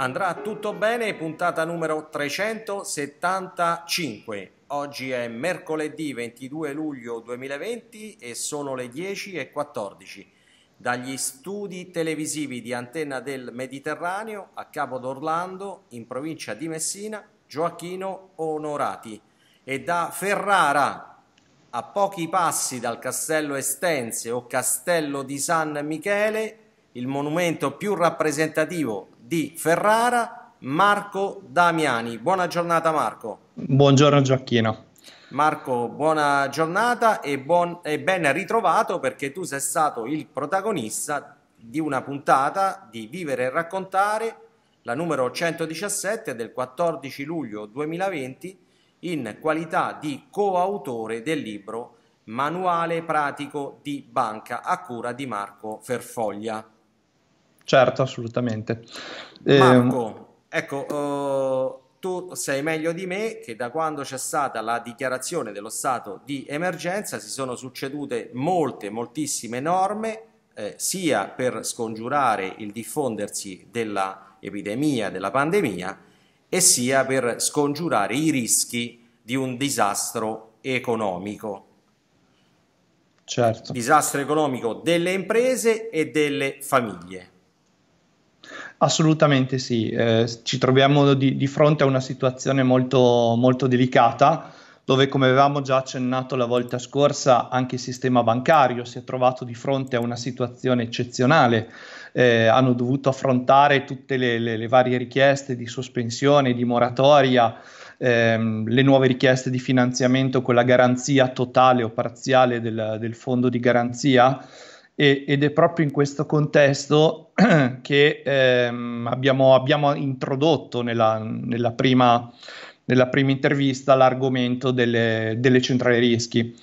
Andrà tutto bene, puntata numero 375. Oggi è mercoledì 22 luglio 2020 e sono le 10.14. Dagli studi televisivi di Antenna del Mediterraneo a Capo d'Orlando, in provincia di Messina, Gioacchino Onorati. E da Ferrara, a pochi passi dal castello Estense o castello di San Michele, il monumento più rappresentativo di Ferrara, Marco Damiani. Buona giornata Marco. Buongiorno Gioacchino. Marco, buona giornata e, buon, e ben ritrovato perché tu sei stato il protagonista di una puntata di Vivere e Raccontare, la numero 117 del 14 luglio 2020, in qualità di coautore del libro Manuale pratico di banca a cura di Marco Ferfoglia. Certo, assolutamente. Ehm, Marco, ecco, eh, ecco, uh, tu sai meglio di me che da quando c'è stata la dichiarazione dello stato di emergenza si sono succedute molte, moltissime norme, eh, sia per scongiurare il diffondersi dell'epidemia, della pandemia, e sia per scongiurare i rischi di un disastro economico. Certo. Disastro economico delle imprese e delle famiglie. Assolutamente sì, eh, ci troviamo di, di, fronte a una situazione molto, molto delicata dove come avevamo già accennato la volta scorsa anche il sistema bancario si è trovato di fronte a una situazione eccezionale, eh, hanno dovuto affrontare tutte le, le, le, varie richieste di sospensione, di moratoria, ehm, le nuove richieste di finanziamento con la garanzia totale o parziale del, del fondo di garanzia e, ed è proprio in questo contesto che ehm, abbiamo, abbiamo, introdotto nella, nella, prima, nella, prima, intervista l'argomento delle, delle centrali rischi.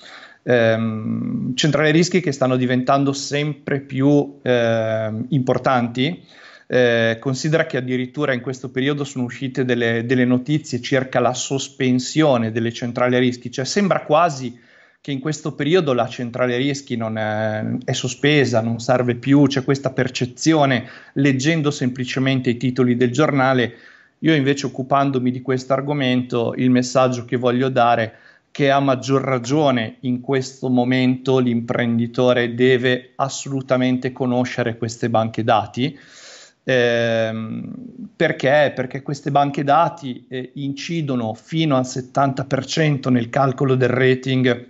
Ehm, centrali rischi che stanno diventando sempre più ehm, importanti. Eh, considera che addirittura in questo periodo sono uscite delle, delle, notizie circa la sospensione delle centrali rischi, cioè sembra quasi che in questo periodo la centrale rischi non è, è sospesa, non serve più, c'è questa percezione leggendo semplicemente i titoli del giornale. Io invece occupandomi di questo argomento, il messaggio che voglio dare è che a maggior ragione in questo momento l'imprenditore deve assolutamente conoscere queste banche dati. Eh, perché? Perché queste banche dati eh, incidono fino al 70% nel calcolo del rating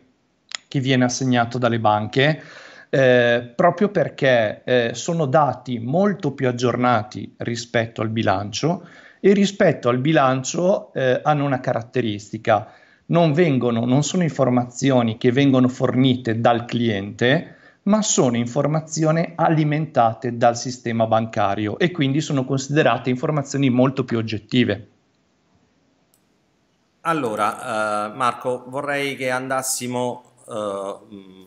che viene assegnato dalle banche, eh, proprio perché eh, sono dati molto più aggiornati rispetto al bilancio e rispetto al bilancio eh, hanno una caratteristica, non, vengono, non sono informazioni che vengono fornite dal cliente, ma sono informazioni alimentate dal sistema bancario e quindi sono considerate informazioni molto più oggettive. Allora, eh, Marco, vorrei che andassimo eh, mm,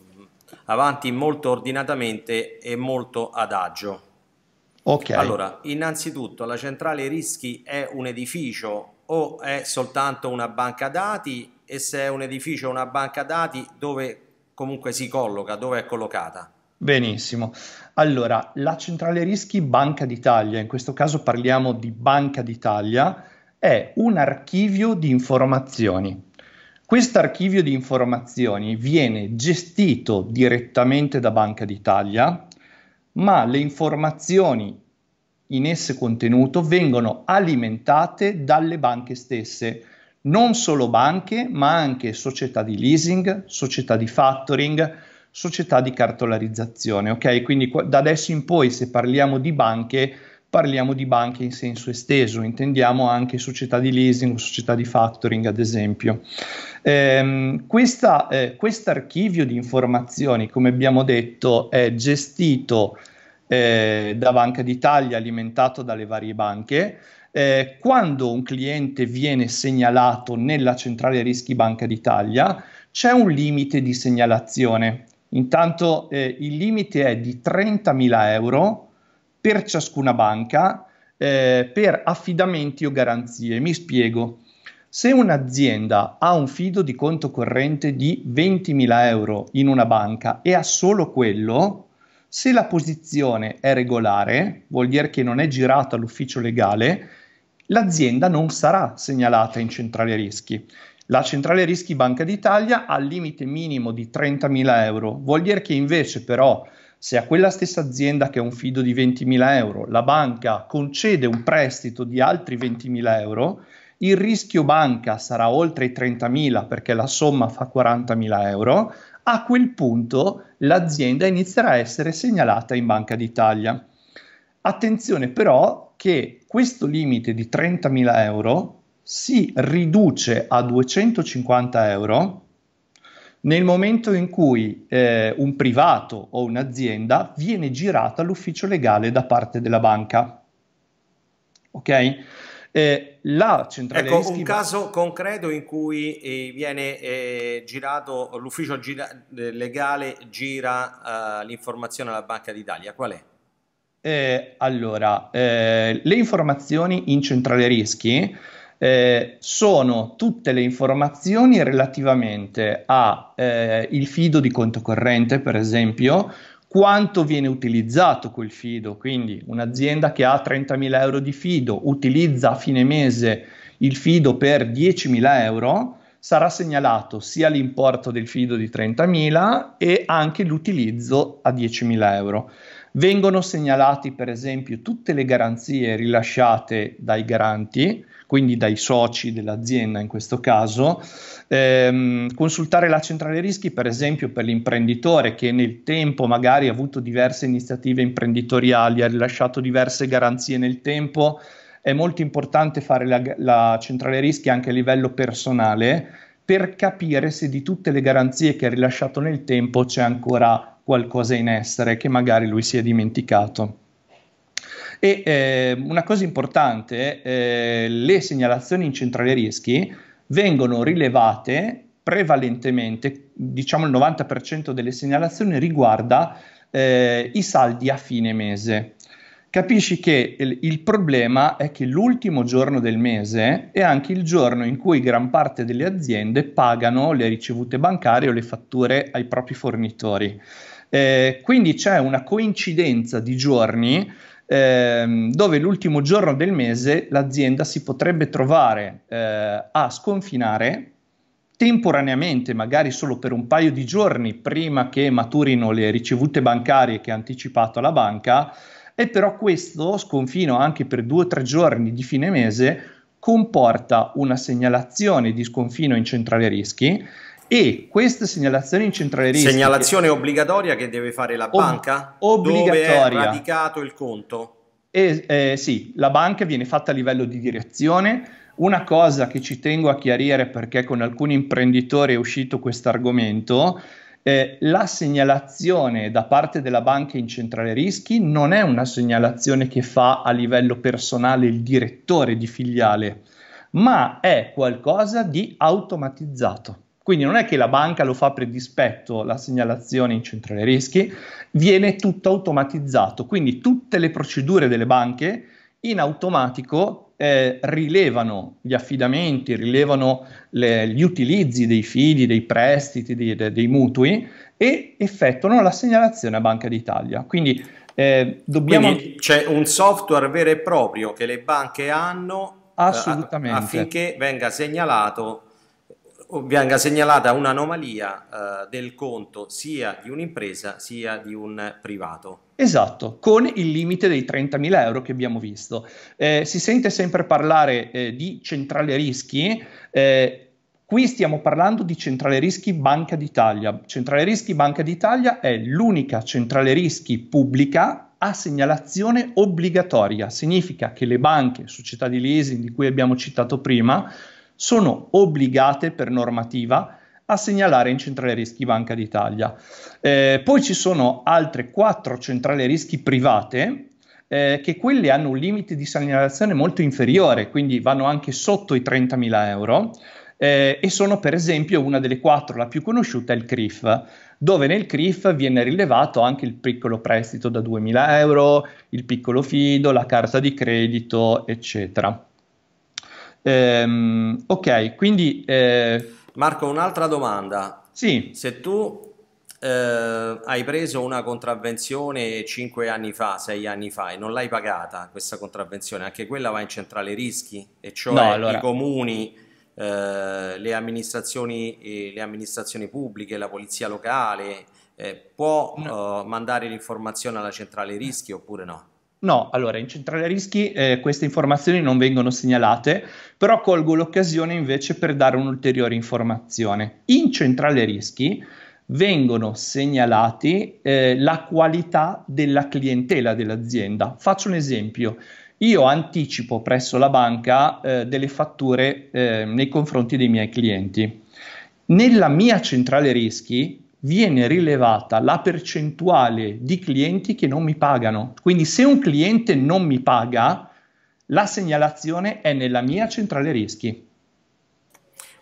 avanti molto ordinatamente e molto ad agio. Okay. Allora, innanzitutto la centrale rischi è un edificio o è soltanto una banca dati e se è un edificio o una banca dati dove comunque si colloca, dove è collocata? Benissimo. Allora, la centrale rischi Banca d'Italia, in questo caso parliamo di Banca d'Italia, è un archivio di informazioni questo archivio di informazioni viene gestito direttamente da Banca d'Italia, ma le informazioni in esse contenute vengono alimentate dalle banche stesse, non solo banche, ma anche società di leasing, società di factoring, società di cartolarizzazione, ok? Quindi da adesso in poi se parliamo di banche parliamo di banche in senso esteso, intendiamo anche società di leasing, società di factoring ad esempio. Ehm, eh, Questo eh, archivio di informazioni, come abbiamo detto, è gestito eh, da Banca d'Italia, alimentato dalle varie banche. Eh, quando un cliente viene segnalato nella centrale rischi Banca d'Italia, c'è un limite di segnalazione. Intanto eh, il limite è di 30.000 euro per ciascuna banca eh, per affidamenti o garanzie. Mi spiego. Se un'azienda ha un fido di conto corrente di 20.000 euro in una banca e ha solo quello, se la posizione è regolare, vuol dire che non è girata all'ufficio legale, l'azienda non sarà segnalata in centrale rischi. La centrale rischi Banca d'Italia ha il limite minimo di 30.000 euro, vuol dire che invece però se a quella stessa azienda che ha un fido di 20.000 euro la banca concede un prestito di altri 20.000 euro, il rischio banca sarà oltre i 30.000 perché la somma fa 40.000 euro, a quel punto l'azienda inizierà a essere segnalata in Banca d'Italia. Attenzione però che questo limite di 30.000 euro si riduce a 250 euro nel momento in cui eh, un privato o un'azienda viene girata all'ufficio legale da parte della banca. Ok? Eh, la centrale ecco, rischi... un caso concreto in cui eh, viene eh, girato l'ufficio gira, eh, legale gira eh, l'informazione alla Banca d'Italia, qual è? Eh, allora, le informazioni in centrale rischi eh, sono tutte le informazioni relativamente al eh, fido di conto corrente, per esempio, quanto viene utilizzato quel fido, quindi un'azienda che ha 30.000 euro di fido utilizza a fine mese il fido per 10.000 euro, sarà segnalato sia l'importo del fido di 30.000 e anche l'utilizzo a 10.000 euro. Vengono segnalati per esempio tutte le garanzie rilasciate dai garanti, quindi dai soci dell'azienda in questo caso, ehm, consultare la centrale rischi per esempio per l'imprenditore che nel tempo magari ha avuto diverse iniziative imprenditoriali, ha rilasciato diverse garanzie nel tempo, è molto importante fare la, la centrale rischi anche a livello personale per capire se di tutte le garanzie che ha rilasciato nel tempo c'è ancora qualcosa in essere che magari lui si è dimenticato. E eh, una cosa importante, eh, le segnalazioni in centrale rischi vengono rilevate prevalentemente, diciamo il 90% delle segnalazioni riguarda eh, i saldi a fine mese. Capisci che il, il, problema è che l'ultimo giorno del mese è anche il giorno in cui gran parte delle aziende pagano le ricevute bancarie o le fatture ai propri fornitori. Eh, quindi c'è una coincidenza di giorni ehm, dove l'ultimo giorno del mese l'azienda si potrebbe trovare eh, a sconfinare temporaneamente, magari solo per un paio di giorni prima che maturino le ricevute bancarie che ha anticipato la banca, e però questo sconfino anche per due o tre giorni di fine mese comporta una segnalazione di sconfino in centrale rischi e questa segnalazione in centrale rischi segnalazione obbligatoria che deve fare la banca obbligatoria dove è radicato il conto e, eh, sì, la banca viene fatta a livello di direzione una cosa che ci tengo a chiarire perché con alcuni imprenditori è uscito questo argomento eh, la segnalazione da parte della banca in centrale rischi non è una segnalazione che fa a livello personale il direttore di filiale, ma è qualcosa di automatizzato. Quindi non è che la banca lo fa per dispetto la segnalazione in centro dei rischi, viene tutto automatizzato, quindi tutte le procedure delle banche in automatico eh, rilevano gli affidamenti, rilevano le, gli utilizzi dei fidi, dei prestiti, dei, dei mutui e effettuano la segnalazione a Banca d'Italia. Quindi eh, dobbiamo... Quindi c'è un software vero e proprio che le banche hanno eh, Assolutamente. affinché venga segnalato venga segnalata un'anomalia eh, del conto sia di un'impresa sia di un privato. Esatto, con il limite dei 30.000 euro che abbiamo visto. Eh, si sente sempre parlare eh, di centrale rischi. Eh, qui stiamo parlando di Centrale Rischi Banca d'Italia. Centrale Rischi Banca d'Italia è l'unica centrale rischi pubblica a segnalazione obbligatoria. Significa che le banche, società di leasing di cui abbiamo citato prima, sono obbligate per normativa a segnalare in centrale rischi Banca d'Italia. Eh, poi ci sono altre quattro centrali rischi private eh, che quelle hanno un limite di segnalazione molto inferiore, quindi vanno anche sotto i 30.000 euro. Eh, e sono per esempio una delle quattro, la più conosciuta il CRIF, dove nel CRIF viene rilevato anche il piccolo prestito da 2.000 euro, il piccolo fido, la carta di credito, eccetera. Ehm, ok, quindi... Eh... Marco, un'altra domanda. Sì. Se tu eh, hai preso una contravvenzione 5 anni fa, 6 anni fa e non l'hai pagata questa contravvenzione, anche quella va in centrale rischi e cioè no, allora... i comuni, eh, le, amministrazioni, eh, le, amministrazioni, pubbliche, la polizia locale, eh, può no. Eh, mandare l'informazione alla centrale rischi oppure no? No, allora in centrale rischi eh, queste informazioni non vengono segnalate, però colgo l'occasione invece per dare un'ulteriore informazione. In centrale rischi vengono segnalati eh, la qualità della clientela dell'azienda. Faccio un esempio. Io anticipo presso la banca eh, delle fatture eh, nei confronti dei miei clienti. Nella mia centrale rischi viene rilevata la percentuale di clienti che non mi pagano. Quindi se un cliente non mi paga, la segnalazione è nella mia centrale rischi.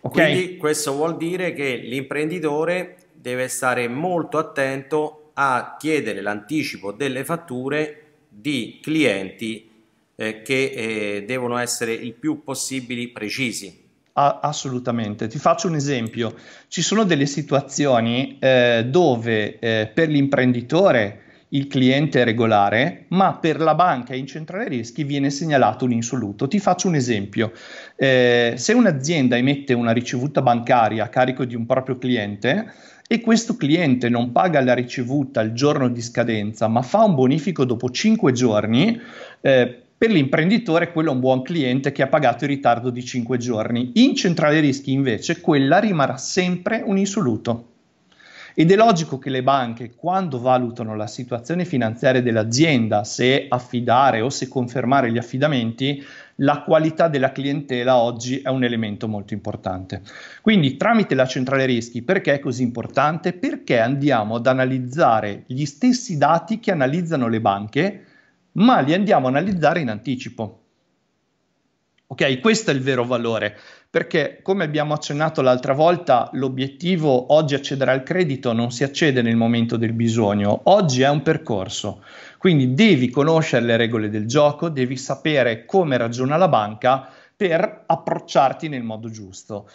Okay? Quindi questo vuol dire che l'imprenditore deve stare molto attento a chiedere l'anticipo delle fatture di clienti eh, che eh, devono essere il più possibili precisi. A- assolutamente. Ti faccio un esempio. Ci sono delle situazioni eh, dove eh, per l'imprenditore il cliente è regolare, ma per la banca in centrale rischi viene segnalato un insoluto. Ti faccio un esempio. Eh, se un'azienda emette una ricevuta bancaria a carico di un proprio cliente, e questo cliente non paga la ricevuta il giorno di scadenza, ma fa un bonifico dopo 5 giorni, eh, per l'imprenditore quello è un buon cliente che ha pagato il ritardo di 5 giorni. In centrale rischi invece quella rimarrà sempre un insoluto. Ed è logico che le banche, quando valutano la situazione finanziaria dell'azienda, se affidare o se confermare gli affidamenti, la qualità della clientela oggi è un elemento molto importante. Quindi tramite la centrale rischi, perché è così importante? Perché andiamo ad analizzare gli stessi dati che analizzano le banche, ma li andiamo a analizzare in anticipo. Ok, questo è il vero valore, perché come abbiamo accennato l'altra volta, l'obiettivo oggi accedere al credito non si accede nel momento del bisogno, oggi è un percorso. Quindi devi conoscere le regole del gioco, devi sapere come ragiona la banca per approcciarti nel modo giusto.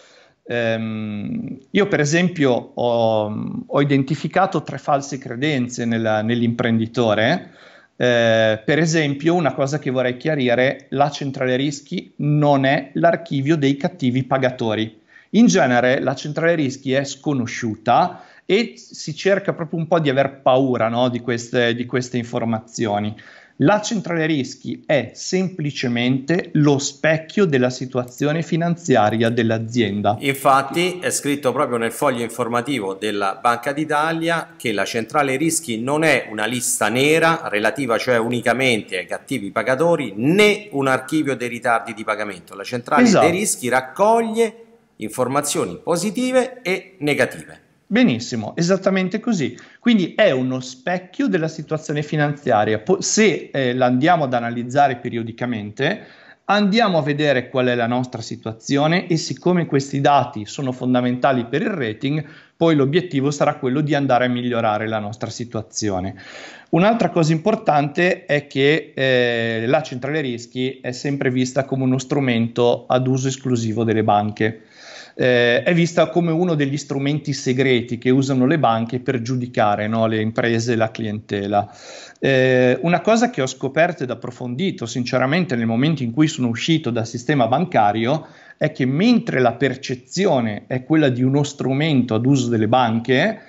Um, io per esempio ho, ho identificato tre false credenze nella, nell'imprenditore eh, per esempio, una cosa che vorrei chiarire, la centrale rischi non è l'archivio dei cattivi pagatori. In genere la centrale rischi è sconosciuta e si cerca proprio un po' di aver paura no, di, queste, di queste informazioni. La centrale rischi è semplicemente lo specchio della situazione finanziaria dell'azienda. Infatti è scritto proprio nel foglio informativo della Banca d'Italia che la centrale rischi non è una lista nera relativa cioè unicamente ai cattivi pagatori né un archivio dei ritardi di pagamento. La centrale esatto. dei rischi raccoglie informazioni positive e negative. Benissimo, esattamente così. Quindi è uno specchio della situazione finanziaria. Po- se eh, la ad analizzare periodicamente, andiamo a vedere qual è la nostra situazione e siccome questi dati sono fondamentali per il rating, poi l'obiettivo sarà quello di andare a migliorare la nostra situazione. Un'altra cosa importante è che eh, la centrale rischi è sempre vista come uno strumento ad uso esclusivo delle banche eh, è vista come uno degli strumenti segreti che usano le banche per giudicare no, le imprese e la clientela. Eh, una cosa che ho scoperto ed approfondito sinceramente nel momento in cui sono uscito dal sistema bancario è che mentre la percezione è quella di uno strumento ad uso delle banche,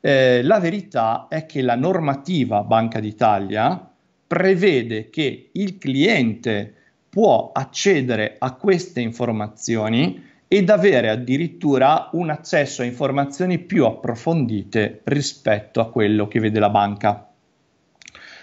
eh, la verità è che la normativa Banca d'Italia prevede che il cliente può accedere a queste informazioni ed avere addirittura un accesso a informazioni più approfondite rispetto a quello che vede la banca.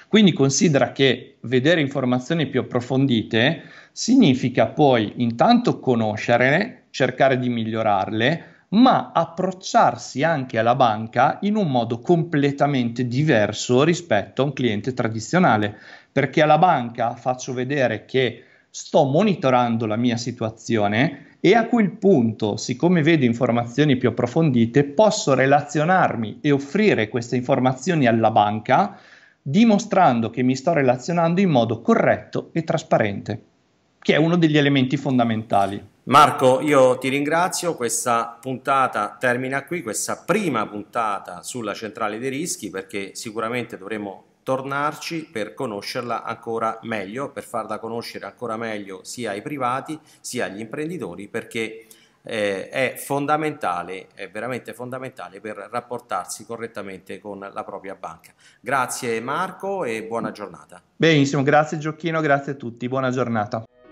Quindi considera che vedere informazioni più approfondite significa poi intanto conoscere, cercare di migliorarle, ma approcciarsi anche alla banca in un modo completamente diverso rispetto a un cliente tradizionale, perché alla banca faccio vedere che sto monitorando la mia situazione e a quel punto, siccome vedo informazioni più approfondite, posso relazionarmi e offrire queste informazioni alla banca dimostrando che mi sto relazionando in modo corretto e trasparente, che è uno degli elementi fondamentali. Marco, io ti ringrazio, questa puntata termina qui, questa prima puntata sulla centrale dei rischi, perché sicuramente dovremo tornarci per conoscerla ancora meglio, per farla conoscere ancora meglio sia ai privati sia agli imprenditori perché eh, è fondamentale, è veramente fondamentale per rapportarsi correttamente con la propria banca. Grazie Marco e buona giornata. Benissimo, grazie Giochino, grazie a tutti, buona giornata.